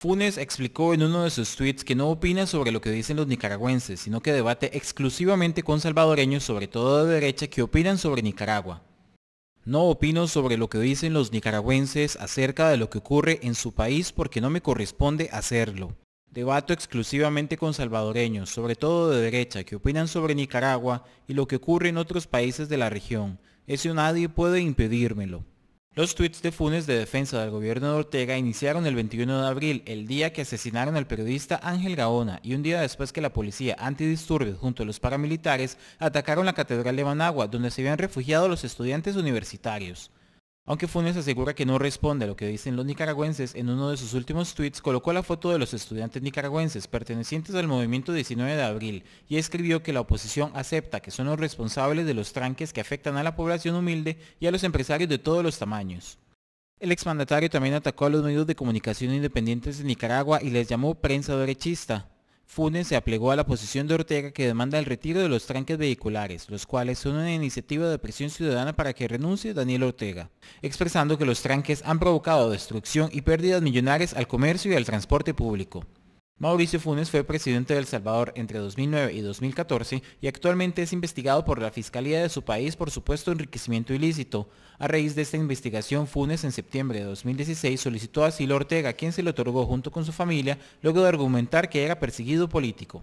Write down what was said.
Funes explicó en uno de sus tweets que no opina sobre lo que dicen los nicaragüenses, sino que debate exclusivamente con salvadoreños, sobre todo de derecha, que opinan sobre Nicaragua. No opino sobre lo que dicen los nicaragüenses acerca de lo que ocurre en su país porque no me corresponde hacerlo. Debato exclusivamente con salvadoreños, sobre todo de derecha, que opinan sobre Nicaragua y lo que ocurre en otros países de la región. Eso nadie puede impedírmelo. Los tweets de Funes de defensa del gobierno de Ortega iniciaron el 21 de abril, el día que asesinaron al periodista Ángel Gaona y un día después que la policía antidisturbios junto a los paramilitares atacaron la Catedral de Managua, donde se habían refugiado los estudiantes universitarios. Aunque Funes asegura que no responde a lo que dicen los nicaragüenses, en uno de sus últimos tweets colocó la foto de los estudiantes nicaragüenses pertenecientes al movimiento 19 de abril y escribió que la oposición acepta que son los responsables de los tranques que afectan a la población humilde y a los empresarios de todos los tamaños. El exmandatario también atacó a los medios de comunicación independientes de Nicaragua y les llamó prensa derechista. Funes se aplegó a la posición de Ortega que demanda el retiro de los tranques vehiculares, los cuales son una iniciativa de presión ciudadana para que renuncie Daniel Ortega, expresando que los tranques han provocado destrucción y pérdidas millonarias al comercio y al transporte público. Mauricio Funes fue presidente de El Salvador entre 2009 y 2014 y actualmente es investigado por la Fiscalía de su país por supuesto enriquecimiento ilícito. A raíz de esta investigación, Funes en septiembre de 2016 solicitó a Ortega, quien se le otorgó junto con su familia, luego de argumentar que era perseguido político.